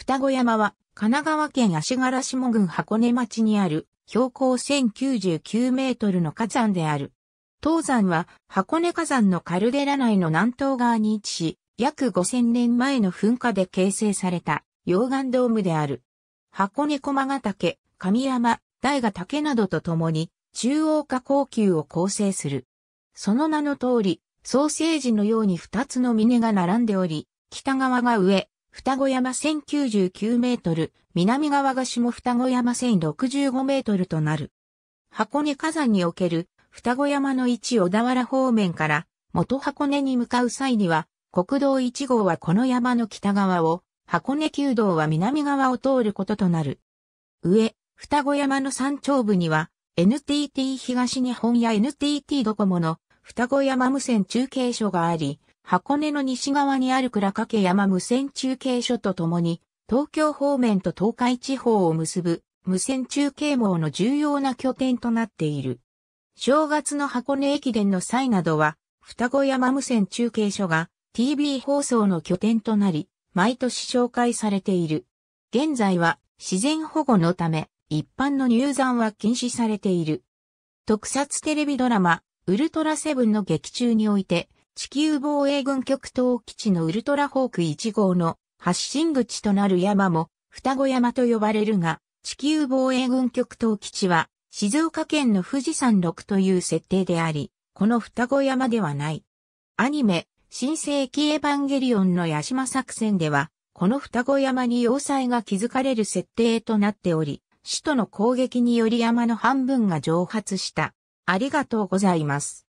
双子山は、神奈川県足柄下郡箱根町にある、標高1099メートルの火山である。東山は、箱根火山のカルデラ内の南東側に位置し、約5000年前の噴火で形成された、溶岩ドームである。箱根駒ヶ岳、神山、大ヶ岳などと共に、中央下高級を構成する。その名の通り、ソーセージのように二つの峰が並んでおり、北側が上、双子山1099メートル、南側が下双子山1065メートルとなる。箱根火山における双子山の位置小田原方面から元箱根に向かう際には、国道1号はこの山の北側を、箱根旧道は南側を通ることとなる。上、双子山の山頂部には、NTT 東日本や NTT ドコモの双子山無線中継所があり、箱根の西側にある倉掛山無線中継所とともに、東京方面と東海地方を結ぶ無線中継網の重要な拠点となっている。正月の箱根駅伝の際などは、双子山無線中継所が TV 放送の拠点となり、毎年紹介されている。現在は自然保護のため、一般の入山は禁止されている。特撮テレビドラマ、ウルトラセブンの劇中において、地球防衛軍極東基地のウルトラホーク1号の発信口となる山も双子山と呼ばれるが、地球防衛軍極東基地は静岡県の富士山6という設定であり、この双子山ではない。アニメ、新世紀エヴァンゲリオンの八島作戦では、この双子山に要塞が築かれる設定となっており、首都の攻撃により山の半分が蒸発した。ありがとうございます。